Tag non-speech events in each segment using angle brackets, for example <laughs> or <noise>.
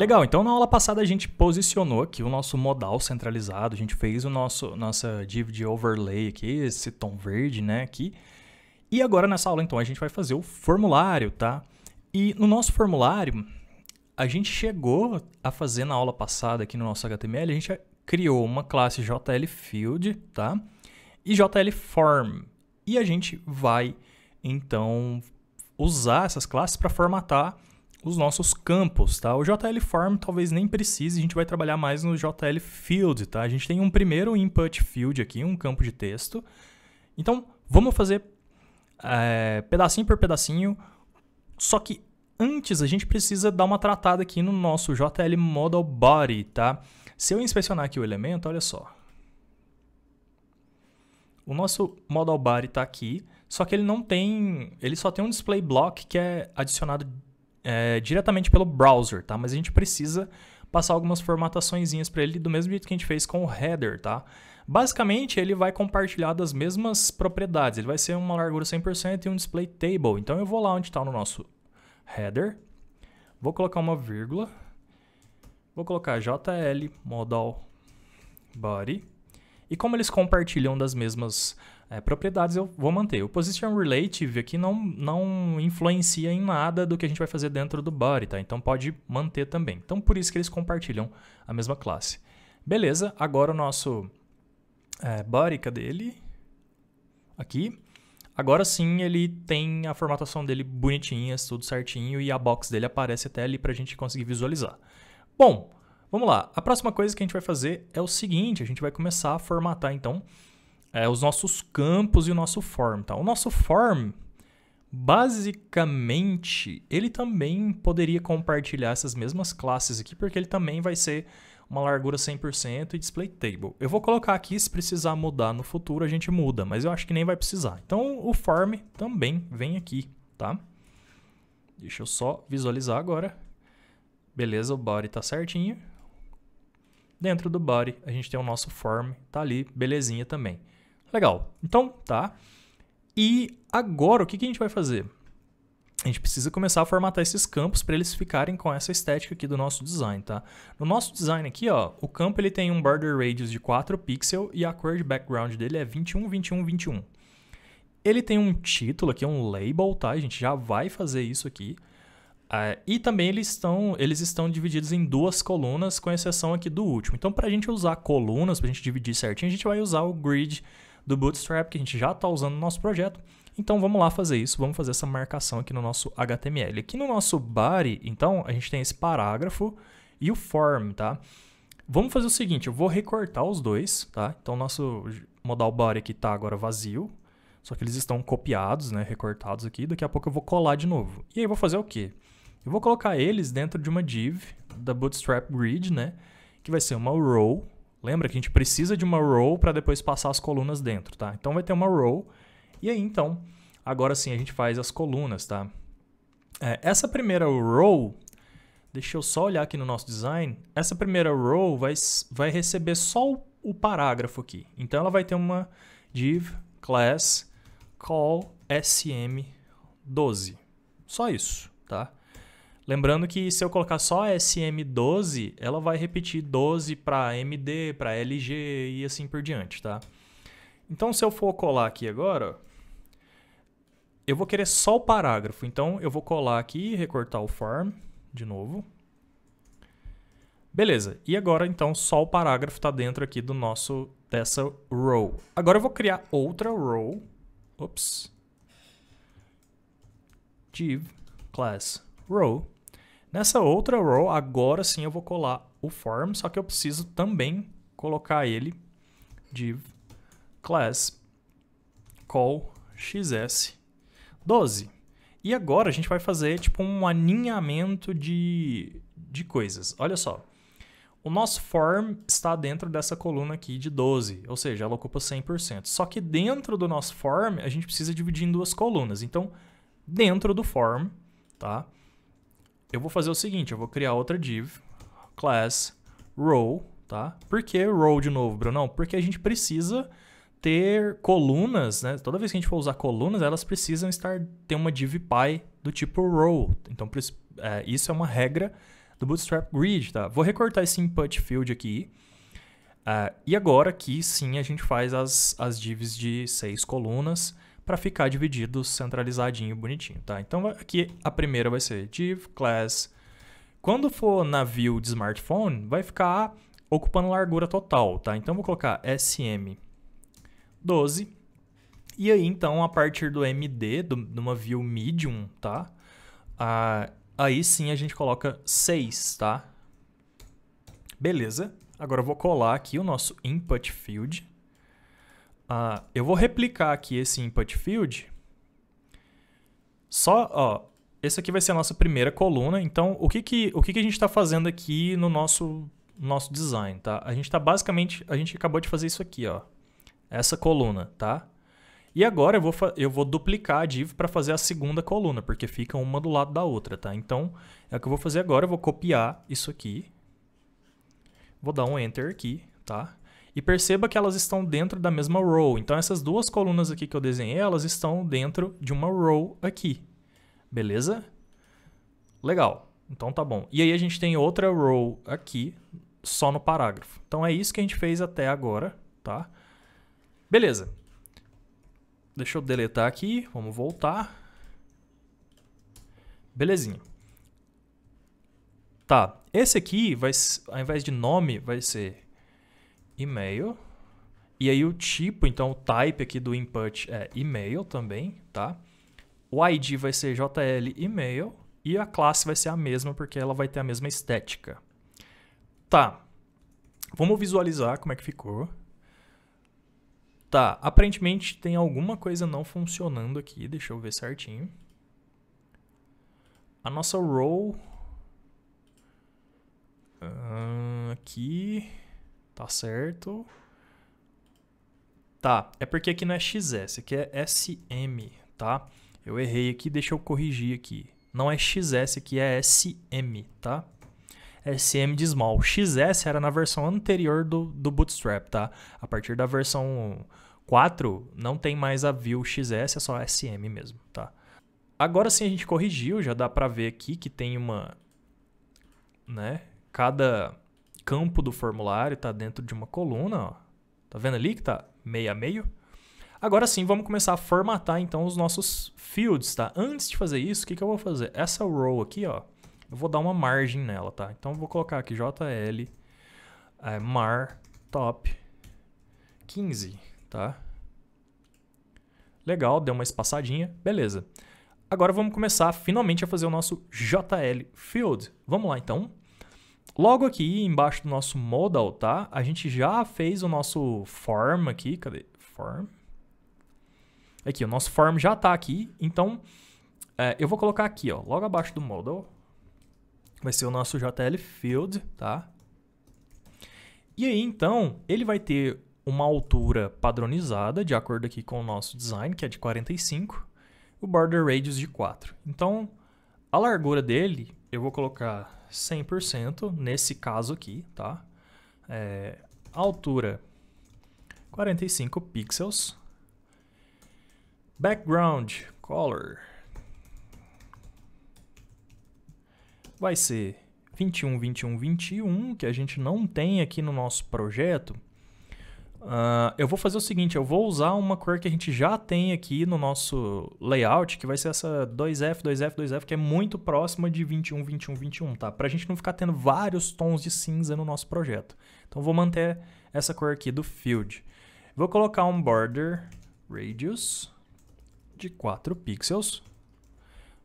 Legal, então na aula passada a gente posicionou aqui o nosso modal centralizado, a gente fez o nosso nossa div de overlay aqui, esse tom verde, né, aqui. E agora nessa aula então a gente vai fazer o formulário, tá? E no nosso formulário a gente chegou a fazer na aula passada aqui no nosso HTML, a gente criou uma classe JLField, tá? E JLForm. E a gente vai então usar essas classes para formatar os nossos campos, tá? O JL Form talvez nem precise, a gente vai trabalhar mais no JL Field, tá? A gente tem um primeiro input field aqui, um campo de texto. Então, vamos fazer é, pedacinho por pedacinho, só que antes a gente precisa dar uma tratada aqui no nosso JL Model Body, tá? Se eu inspecionar aqui o elemento, olha só. O nosso Model Body está aqui, só que ele não tem... Ele só tem um display block que é adicionado é, diretamente pelo browser, tá? Mas a gente precisa passar algumas formatações para ele do mesmo jeito que a gente fez com o header, tá? Basicamente, ele vai compartilhar das mesmas propriedades. Ele vai ser uma largura 100% e um display table. Então, eu vou lá onde está no nosso header. Vou colocar uma vírgula. Vou colocar JL modal body e como eles compartilham das mesmas é, propriedades, eu vou manter. O position relative aqui não, não influencia em nada do que a gente vai fazer dentro do body, tá? Então pode manter também. Então por isso que eles compartilham a mesma classe. Beleza, agora o nosso é, body, cadê ele? Aqui. Agora sim ele tem a formatação dele bonitinha, tudo certinho, e a box dele aparece até ali para a gente conseguir visualizar. Bom, Vamos lá, a próxima coisa que a gente vai fazer é o seguinte, a gente vai começar a formatar então é, os nossos campos e o nosso form. Tá? O nosso form, basicamente, ele também poderia compartilhar essas mesmas classes aqui, porque ele também vai ser uma largura 100% e display table. Eu vou colocar aqui, se precisar mudar no futuro, a gente muda, mas eu acho que nem vai precisar. Então, o form também vem aqui, tá? Deixa eu só visualizar agora. Beleza, o body tá certinho. Dentro do body, a gente tem o nosso form, tá ali, belezinha também. Legal. Então, tá. E agora, o que, que a gente vai fazer? A gente precisa começar a formatar esses campos para eles ficarem com essa estética aqui do nosso design, tá? No nosso design aqui, ó, o campo ele tem um border radius de 4 pixels e a cor de background dele é 21, 21, 21. Ele tem um título aqui, um label, tá? A gente já vai fazer isso aqui. Ah, e também eles estão, eles estão divididos em duas colunas, com exceção aqui do último. Então, para a gente usar colunas, para a gente dividir certinho, a gente vai usar o grid do Bootstrap, que a gente já está usando no nosso projeto. Então, vamos lá fazer isso, vamos fazer essa marcação aqui no nosso HTML. Aqui no nosso body, então, a gente tem esse parágrafo e o form, tá? Vamos fazer o seguinte, eu vou recortar os dois, tá? Então, o nosso modal body aqui está agora vazio, só que eles estão copiados, né, recortados aqui. Daqui a pouco eu vou colar de novo. E aí, eu vou fazer o quê? Eu vou colocar eles dentro de uma div da Bootstrap Grid, né? Que vai ser uma row. Lembra que a gente precisa de uma row para depois passar as colunas dentro, tá? Então vai ter uma row. E aí, então, agora sim a gente faz as colunas, tá? É, essa primeira row, deixa eu só olhar aqui no nosso design. Essa primeira row vai, vai receber só o, o parágrafo aqui. Então ela vai ter uma div class call sm12. Só isso, tá? Lembrando que se eu colocar só SM12, ela vai repetir 12 para MD, para LG e assim por diante, tá? Então, se eu for colar aqui agora, eu vou querer só o parágrafo. Então, eu vou colar aqui, recortar o form de novo. Beleza. E agora, então, só o parágrafo está dentro aqui do nosso dessa row. Agora eu vou criar outra row. Ops. Div class row. Nessa outra row, agora sim eu vou colar o form, só que eu preciso também colocar ele div class call xs12. E agora a gente vai fazer tipo um aninhamento de, de coisas. Olha só. O nosso form está dentro dessa coluna aqui de 12, ou seja, ela ocupa 100%. Só que dentro do nosso form, a gente precisa dividir em duas colunas. Então, dentro do form, tá? eu vou fazer o seguinte, eu vou criar outra div, class row, tá? Por que row de novo, Brunão? Porque a gente precisa ter colunas, né? Toda vez que a gente for usar colunas, elas precisam estar ter uma div pi do tipo row. Então, é, isso é uma regra do Bootstrap Grid, tá? Vou recortar esse input field aqui Uh, e agora aqui sim a gente faz as, as divs de seis colunas para ficar dividido centralizadinho bonitinho, tá? Então aqui a primeira vai ser div class. Quando for na view de smartphone, vai ficar ocupando largura total, tá? Então vou colocar SM12. E aí então a partir do MD, do, de uma view medium, tá? Uh, aí sim a gente coloca 6, tá? Beleza. Agora eu vou colar aqui o nosso input field. Uh, eu vou replicar aqui esse input field. Só, ó, esse aqui vai ser a nossa primeira coluna. Então, o que, que, o que, que a gente está fazendo aqui no nosso, nosso design, tá? A gente está basicamente... A gente acabou de fazer isso aqui, ó. Essa coluna, tá? E agora eu vou, eu vou duplicar a div para fazer a segunda coluna, porque fica uma do lado da outra, tá? Então, é o que eu vou fazer agora. Eu vou copiar isso aqui. Vou dar um Enter aqui, tá? E perceba que elas estão dentro da mesma row. Então, essas duas colunas aqui que eu desenhei, elas estão dentro de uma row aqui. Beleza? Legal. Então, tá bom. E aí, a gente tem outra row aqui, só no parágrafo. Então, é isso que a gente fez até agora, tá? Beleza. Deixa eu deletar aqui. Vamos voltar. Belezinha. Tá. Esse aqui, vai, ao invés de nome, vai ser e-mail. E aí o tipo, então o type aqui do input é e-mail também, tá? O ID vai ser JL e-mail e a classe vai ser a mesma porque ela vai ter a mesma estética. Tá. Vamos visualizar como é que ficou. Tá, aparentemente tem alguma coisa não funcionando aqui, deixa eu ver certinho. A nossa row ah, aqui. Tá certo. Tá, é porque aqui não é XS, aqui é SM, tá? Eu errei aqui, deixa eu corrigir aqui. Não é XS, aqui é SM, tá? SM de small. XS era na versão anterior do, do Bootstrap, tá? A partir da versão 4, não tem mais a view XS, é só SM mesmo, tá? Agora sim a gente corrigiu, já dá pra ver aqui que tem uma... Né? Cada campo do formulário está dentro de uma coluna. Ó. Tá vendo ali que está meio a meio? Agora sim, vamos começar a formatar então os nossos fields, tá? Antes de fazer isso, o que, que eu vou fazer? Essa row aqui, ó, eu vou dar uma margem nela, tá? Então eu vou colocar aqui JL é, mar top 15, tá? Legal, deu uma espaçadinha, beleza. Agora vamos começar finalmente a fazer o nosso JL field. Vamos lá então. Logo aqui embaixo do nosso modal, tá? A gente já fez o nosso form aqui. Cadê? Form? Aqui, o nosso form já está aqui. Então, é, eu vou colocar aqui, ó, logo abaixo do modal. Vai ser o nosso JL Field, tá? E aí, então, ele vai ter uma altura padronizada, de acordo aqui com o nosso design, que é de 45, o border radius de 4. Então, a largura dele eu vou colocar 100% nesse caso aqui, tá? É, altura 45 pixels. Background color vai ser 21, 21, 21, que a gente não tem aqui no nosso projeto. Uh, eu vou fazer o seguinte, eu vou usar uma cor que a gente já tem aqui no nosso layout, que vai ser essa 2F, 2F, 2F, que é muito próxima de 21, 21, 21, tá? Pra gente não ficar tendo vários tons de cinza no nosso projeto. Então, vou manter essa cor aqui do Field. Vou colocar um Border Radius de 4 pixels.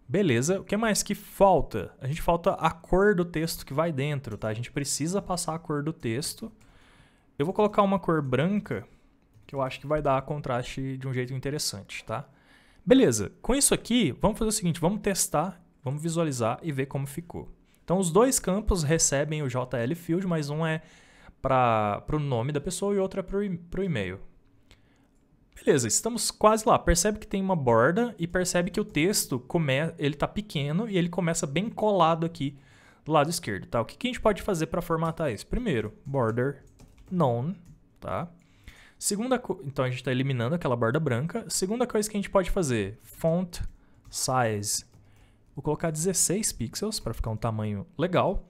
Beleza, o que mais que falta? A gente falta a cor do texto que vai dentro, tá? A gente precisa passar a cor do texto eu vou colocar uma cor branca, que eu acho que vai dar contraste de um jeito interessante, tá? Beleza, com isso aqui, vamos fazer o seguinte, vamos testar, vamos visualizar e ver como ficou. Então, os dois campos recebem o JL Field, mas um é para o nome da pessoa e outro é para o e-mail. Beleza, estamos quase lá. Percebe que tem uma borda e percebe que o texto ele está pequeno e ele começa bem colado aqui do lado esquerdo. Tá? O que, que a gente pode fazer para formatar isso? Primeiro, border None, tá? Segunda, então a gente está eliminando aquela borda branca. Segunda coisa que a gente pode fazer, font size. Vou colocar 16 pixels para ficar um tamanho legal.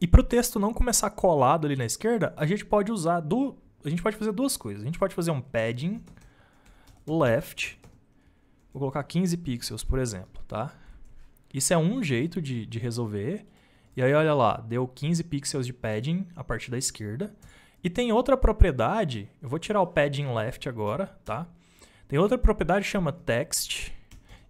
E para o texto não começar colado ali na esquerda, a gente pode usar do, a gente pode fazer duas coisas. A gente pode fazer um padding left. Vou colocar 15 pixels, por exemplo, tá? Isso é um jeito de, de resolver. E aí, olha lá, deu 15 pixels de padding a partir da esquerda. E tem outra propriedade, eu vou tirar o padding left agora, tá? Tem outra propriedade que chama text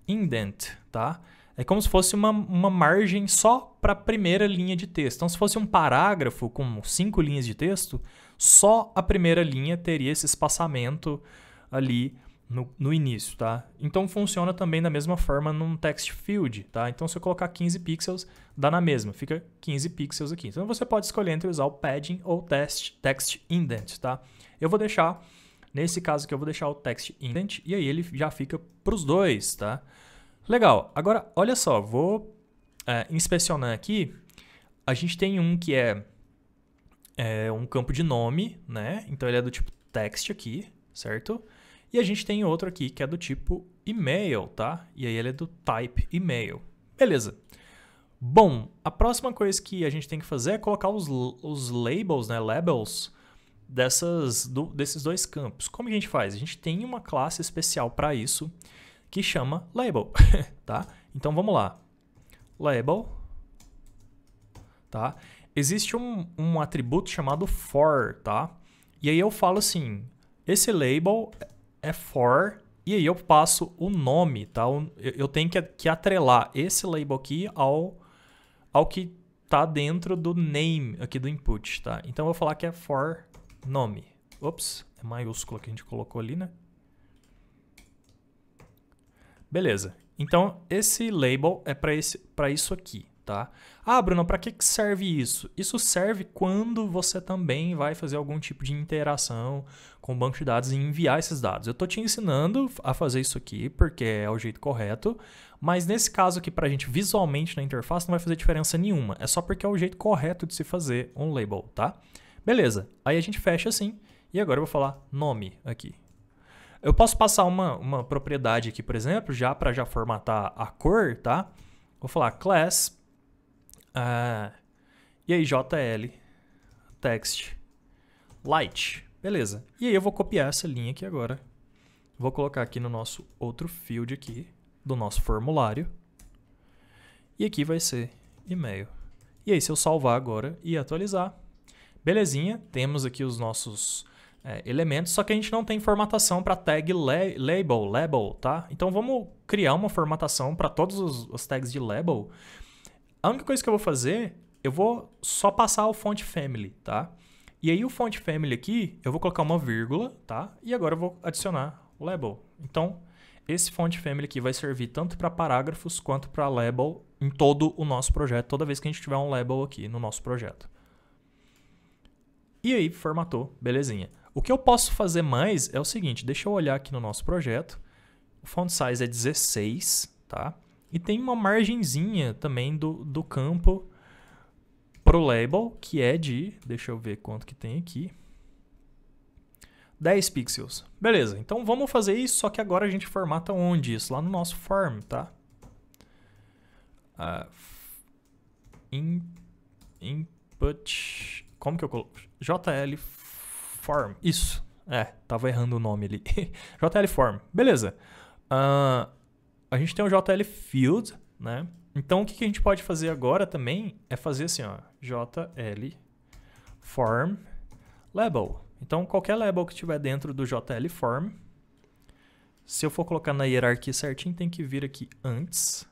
indent, tá? É como se fosse uma, uma margem só para a primeira linha de texto. Então, se fosse um parágrafo com cinco linhas de texto, só a primeira linha teria esse espaçamento ali no, no início, tá? Então funciona também da mesma forma num text field, tá? Então se eu colocar 15 pixels, dá na mesma, fica 15 pixels aqui. Então você pode escolher entre usar o padding ou text, text indent, tá? Eu vou deixar, nesse caso que eu vou deixar o text indent e aí ele já fica para os dois, tá? Legal, agora olha só, vou é, inspecionar aqui, a gente tem um que é, é um campo de nome, né? Então ele é do tipo text aqui, certo? E a gente tem outro aqui que é do tipo e-mail, tá? E aí ele é do type e-mail. Beleza. Bom, a próxima coisa que a gente tem que fazer é colocar os, os labels, né, labels dessas, do, desses dois campos. Como a gente faz? A gente tem uma classe especial para isso que chama label, <laughs> tá? Então vamos lá. Label, tá? Existe um, um atributo chamado for, tá? E aí eu falo assim, esse label é for, e aí eu passo o nome, tá? Eu tenho que, atrelar esse label aqui ao, ao que tá dentro do name aqui do input, tá? Então eu vou falar que é for nome. Ops, é maiúscula que a gente colocou ali, né? Beleza. Então esse label é para isso aqui tá? Ah, Bruno, para que serve isso? Isso serve quando você também vai fazer algum tipo de interação com o banco de dados e enviar esses dados. Eu estou te ensinando a fazer isso aqui porque é o jeito correto, mas nesse caso aqui para a gente visualmente na interface não vai fazer diferença nenhuma. É só porque é o jeito correto de se fazer um label, tá? Beleza, aí a gente fecha assim e agora eu vou falar nome aqui. Eu posso passar uma, uma propriedade aqui, por exemplo, já para já formatar a cor, tá? Vou falar class ah. E aí, JL, text, light. Beleza. E aí eu vou copiar essa linha aqui agora. Vou colocar aqui no nosso outro field aqui, do nosso formulário. E aqui vai ser e-mail. E aí, se eu salvar agora e atualizar, belezinha, temos aqui os nossos é, elementos, só que a gente não tem formatação para tag label, label, tá? Então vamos criar uma formatação para todos os tags de label a única coisa que eu vou fazer, eu vou só passar o font family, tá? E aí o font family aqui, eu vou colocar uma vírgula, tá? E agora eu vou adicionar o label. Então, esse font family aqui vai servir tanto para parágrafos quanto para label em todo o nosso projeto, toda vez que a gente tiver um label aqui no nosso projeto. E aí, formatou, belezinha. O que eu posso fazer mais é o seguinte, deixa eu olhar aqui no nosso projeto. O font size é 16, tá? E tem uma margenzinha também do, do campo pro label, que é de, deixa eu ver quanto que tem aqui, 10 pixels. Beleza, então vamos fazer isso, só que agora a gente formata onde isso? Lá no nosso form, tá? Uh, in, input, como que eu coloco? JL form, isso. É, tava errando o nome ali. <laughs> JL form, beleza. Uh, a gente tem o JL Field, né? Então, o que, que a gente pode fazer agora também é fazer assim, ó, JL Form Label. Então, qualquer label que tiver dentro do JL Form, se eu for colocar na hierarquia certinho, tem que vir aqui antes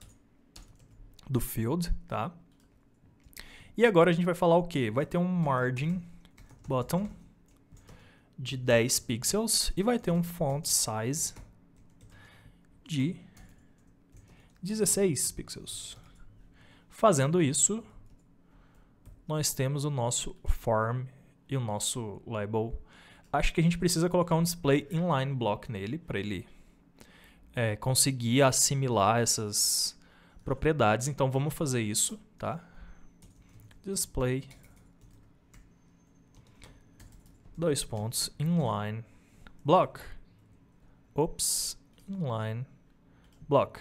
do field, tá? E agora a gente vai falar o quê? Vai ter um margin button de 10 pixels e vai ter um font size de 16 pixels. Fazendo isso, nós temos o nosso form e o nosso label. Acho que a gente precisa colocar um display inline block nele para ele é, conseguir assimilar essas propriedades. Então vamos fazer isso, tá? Display dois pontos inline block. Ops, inline block.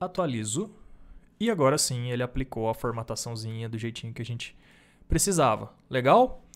atualizo. E agora sim ele aplicou a formataçãozinha do jeitinho que a gente precisava. Legal?